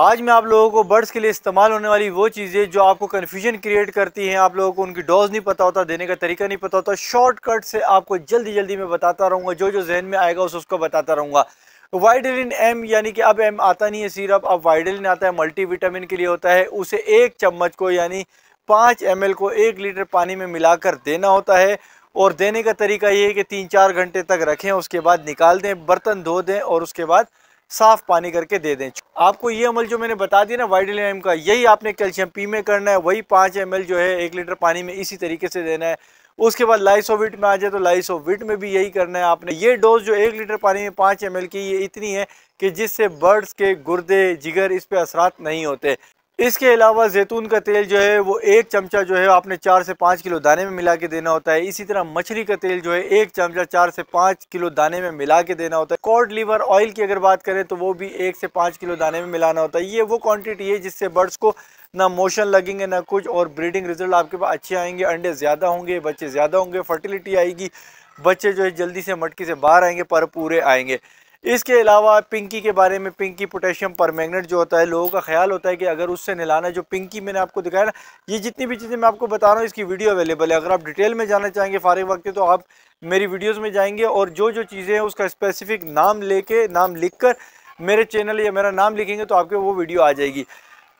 आज मैं आप लोगों को बर्ड्स के लिए इस्तेमाल होने वाली वो चीज़ें जो आपको कन्फ्यूजन क्रिएट करती हैं आप लोगों को उनकी डोज नहीं पता होता देने का तरीका नहीं पता होता शॉर्टकट से आपको जल्दी जल्दी मैं बताता रहूँगा जो जो जहन में आएगा उस उसको बताता रहूँगा वाइडलिन एम यानी कि अब एम आता नहीं है सिरप अब वाइडलिन आता है मल्टी के लिए होता है उसे एक चम्मच को यानी पाँच एम को एक लीटर पानी में मिलाकर देना होता है और देने का तरीका ये है कि तीन चार घंटे तक रखें उसके बाद निकाल दें बर्तन धो दें और उसके बाद साफ़ पानी करके दे दें आपको ये अमल जो मैंने बता दिया ना वाइडल एम का यही आपने कैल्शियम पी में करना है वही पाँच एम जो है एक लीटर पानी में इसी तरीके से देना है उसके बाद लाइसोविट में आ जाए तो लाइसोविट में भी यही करना है आपने ये डोज जो एक लीटर पानी में पाँच एम की ये इतनी है कि जिससे बर्ड्स के गुर्दे जिगर इस पर असरात नहीं होते इसके अलावा जैतून का तेल जो है वो एक चमचा जो है आपने चार से पाँच किलो दाने में मिला के देना होता है इसी तरह मछली का तेल जो है एक चमचा चार से पाँच किलो दाने में मिला के देना होता है कॉर्ड लीवर ऑयल की अगर बात करें तो वो भी एक से पाँच किलो दाने में मिलाना होता है ये वो क्वान्टिटी है जिससे बर्ड्स को ना मोशन लगेंगे ना कुछ और ब्रीडिंग रिजल्ट आपके पास अच्छे आएंगे अंडे ज़्यादा होंगे बच्चे ज़्यादा होंगे फर्टिलिटी आएगी बच्चे जो है जल्दी से मटकी से बाहर आएंगे पर पूरे आएंगे इसके अलावा पिंकी के बारे में पिंकी पोटेशियम पर जो होता है लोगों का ख्याल होता है कि अगर उससे नहलाना जो पिंकी मैंने आपको दिखाया ना ये जितनी भी चीज़ें मैं आपको बता रहा हूँ इसकी वीडियो अवेलेबल है अगर आप डिटेल में जाना चाहेंगे फारे वक्त तो आप मेरी वीडियोज़ में जाएंगे और जो जो चीज़ें हैं उसका स्पेसिफिक नाम लेके नाम लिख कर, मेरे चैनल या मेरा नाम लिखेंगे तो आपके वो वीडियो आ जाएगी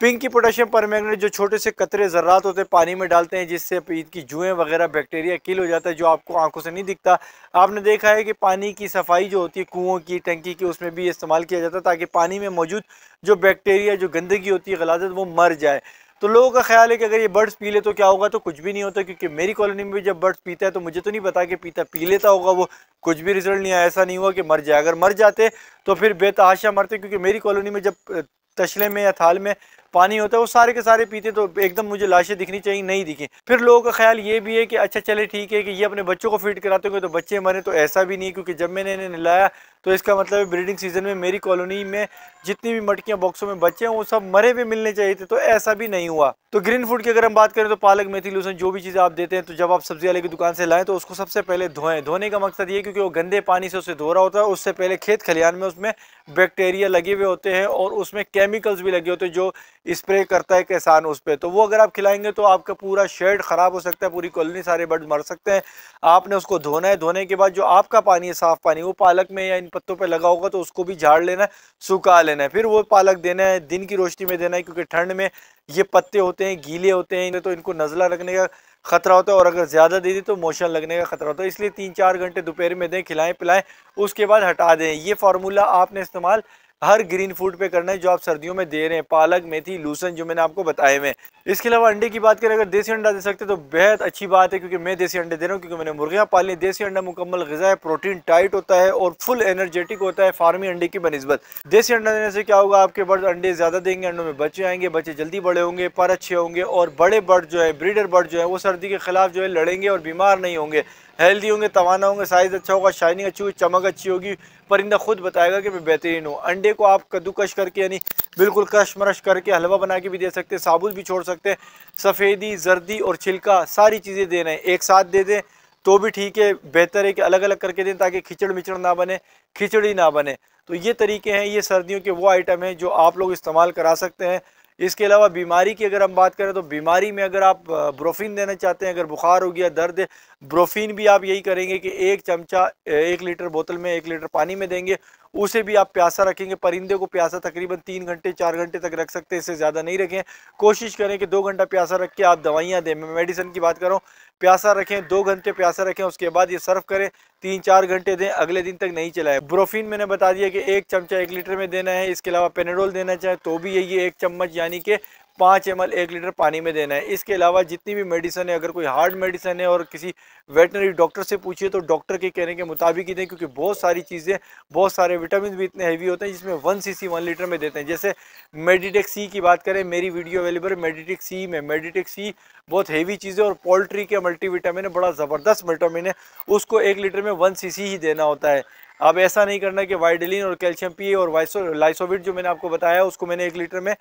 पिंक की पोटेशियम परमैंगनेट जो छोटे से कतरे ज़रात होते हैं पानी में डालते हैं जिससे की जुएँ वगैरह बैक्टीरिया किल हो जाता है जो आपको आंखों से नहीं दिखता आपने देखा है कि पानी की सफाई जो होती है कुओं की टंकी की उसमें भी इस्तेमाल किया जाता है ताकि पानी में मौजूद जो बैक्टीरिया जो गंदगी होती है गलाजत वो मर जाए तो लोगों का ख्याल है कि अगर ये बर्ड्स पी ले तो क्या होगा तो कुछ भी नहीं होता क्योंकि मेरी कॉलोनी में भी जब बर्ड्स पीता है तो मुझे तो नहीं पता कि पीता पी लेता होगा वो कुछ भी रिजल्ट नहीं आया ऐसा नहीं हुआ कि मर जाए अगर मर जाते तो फिर बेतहाशा मरते क्योंकि मेरी कॉलोनी में जब तशले में या थाल में पानी होता है वो सारे के सारे पीते तो एकदम मुझे लाशें दिखनी चाहिए नहीं दिखी फिर लोगों का ख्याल ये भी है कि अच्छा चले ठीक है कि ये अपने बच्चों को फीड कराते होंगे तो बच्चे मरे तो ऐसा भी नहीं क्योंकि जब मैंने इन्हें नहलाया तो इसका मतलब ब्रीडिंग सीजन में मेरी कॉलोनी में जितनी भी मटकियाँ बॉक्सों में बचे हैं वो सब मरे हुए मिलने चाहिए थे तो ऐसा भी नहीं हुआ तो ग्रीन फूड की अगर हम बात करें तो पालक मेथी लूसन जो भी चीज़ें आप देते हैं तो जब आप सब्जी वाले की दुकान से लाएं तो उसको सबसे पहले धोएं धोने का मकसद ये क्योंकि वो गंदे पानी से उसे धो रहा होता है उससे पहले खेत खलिहान में उसमें बैक्टीरिया लगे हुए होते हैं और उसमें केमिकल्स भी लगे होते हैं जो स्प्रे करता है किसान उस पर तो वो अगर आप खिलाएंगे तो आपका पूरा शेड ख़राब हो सकता है पूरी कॉलोनी सारे बर्ड मर सकते हैं आपने उसको धोना है धोने के बाद जो आपका पानी है साफ़ पानी वो पालक में या इन पत्तों पे लगा होगा तो उसको भी झाड़ लेना है सुखा लेना है फिर वो पालक देना है दिन की रोशनी में देना है क्योंकि ठंड में ये पत्ते होते हैं गीले होते हैं तो इनको नज़ला लगने का खतरा होता है और अगर ज़्यादा दे दें तो मोशन लगने का खतरा होता है इसलिए तीन चार घंटे दोपहर में दें खिलाएं पिलाएं उसके बाद हटा दें ये फार्मूला आपने इस्तेमाल हर ग्रीन फूड पे करना है जो आप सर्दियों में दे रहे हैं पालक मेथी लूसन जो मैंने आपको बताए हुए इसके अलावा अंडे की बात करें अगर देसी अंडा दे सकते तो बेहद अच्छी बात है क्योंकि मैं देसी अंडे दे रहा हूँ क्योंकि मैंने मुर्गियाँ पाली देसी अंडा मुकम्मल गजा है प्रोटीन टाइट होता है और फुल एनर्जेटिक होता है फार्मी अंडे की बनस्बत देसी अंडा देने से क्या होगा आपके बर्ड अंडे ज़्यादा देंगे अंडों में बच्चे आएंगे बच्चे जल्दी बड़े होंगे पर अच्छे होंगे और बड़े बर्ड जो है ब्रीडर बर्ड जो है वो सर्दी के खिलाफ जो है लड़ेंगे और बीमार नहीं होंगे हेल्दी होंगे तोाना होंगे साइज़ अच्छा होगा शाइनिंग अच्छी होगी चमक अच्छी होगी परिंदा खुद बताएगा कि मैं बेहतरीन हूँ अंडे को आप कद्दूकश करके यानी बिल्कुल कश मरश करके हलवा बना के भी दे सकते हैं साबुत भी छोड़ सकते हैं सफ़ेदी जर्दी और छिलका सारी चीज़ें देना है एक साथ दे दें तो भी ठीक है बेहतर है कि अलग अलग करके दें ताकि खिचड़ मिचड़ ना बने खिचड़ी ना बने तो ये तरीके हैं ये सर्दियों के वो आइटम हैं जो आप लोग इस्तेमाल करा सकते हैं इसके अलावा बीमारी की अगर हम बात करें तो बीमारी में अगर आप ब्रोफिन देना चाहते हैं अगर बुखार हो गया दर्द है ब्रोफिन भी आप यही करेंगे कि एक चमचा एक लीटर बोतल में एक लीटर पानी में देंगे उसे भी आप प्यासा रखेंगे परिंदे को प्यासा तकरीबन तीन घंटे चार घंटे तक रख सकते हैं इससे ज़्यादा नहीं रखें कोशिश करें कि दो घंटा प्यासा रख के आप दवाइयाँ दें मैं मेडिसिन की बात करूँ प्यासा रखें दो घंटे प्यासा रखें उसके बाद ये सर्व करें तीन चार घंटे दें अगले दिन तक नहीं चलाए ब्रोफिन मैंने बता दिया कि एक चमचा एक लीटर में देना है इसके अलावा पेनेडोल देना चाहे तो भी यही एक चम्मच यानी कि पाँच एम एक लीटर पानी में देना है इसके अलावा जितनी भी मेडिसन है अगर कोई हार्ड मेडिसन है और किसी वेटनरी डॉक्टर से पूछिए तो डॉक्टर के कहने के मुताबिक ही दें क्योंकि बहुत सारी चीज़ें बहुत सारे विटामिन भी इतने हैवी होते हैं जिसमें one C C one litre में देते हैं जैसे मेडिटेक सी की बात करें मेरी वीडियो अवेलेबल है मेडिटेक सी में मेडिटेक सी बहुत हैवी चीज़ है और पोल्ट्री के मल्टीविटामिन है बड़ा ज़बरदस्त मल्टामिन है उसको एक लीटर में वन सी ही देना होता है अब ऐसा नहीं करना कि वाइडलिन और कैल्शियम पी और वाइसो लाइसोविट जो मैंने आपको बताया उसको मैंने एक लीटर में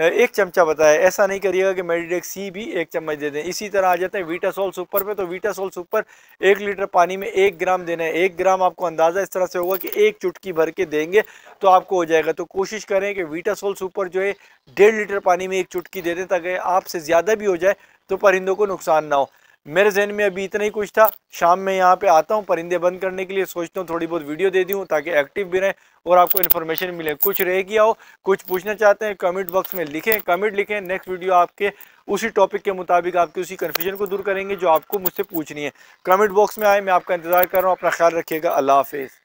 एक चमचा बताया ऐसा नहीं करिएगा कि मेडिडेक सी भी एक चम्मच दे दें इसी तरह आ जाते हैं वीटासोल सुपर पे तो वीटासोल सुपर एक लीटर पानी में एक ग्राम देना है एक ग्राम आपको अंदाज़ा इस तरह से होगा कि एक चुटकी भर के देंगे तो आपको हो जाएगा तो कोशिश करें कि वीटासोल सुपर जो है डेढ़ लीटर पानी में एक चुटकी दे दें ताकि आपसे ज़्यादा भी हो जाए तो परिंदों को नुकसान ना हो मेरे जहन में अभी इतना ही कुछ था शाम में यहाँ पे आता हूँ परिंदे बंद करने के लिए सोचता हूँ थोड़ी बहुत वीडियो दे दी हूँ ताकि एक्टिव भी रहें और आपको इन्फॉर्मेशन मिले कुछ रह गया हो कुछ पूछना चाहते हैं कमेंट बॉक्स में लिखें कमेंट लिखें नेक्स्ट वीडियो आपके उसी टॉपिक के मुताबिक आपकी उसी कन्फ्यूजन को दूर करेंगे जो आपको मुझसे पूछनी है कमेंट बॉक्स में आए मैं आपका इंतजार कर रहा हूँ अपना ख्याल रखिएगा अल्लाह हाफिज़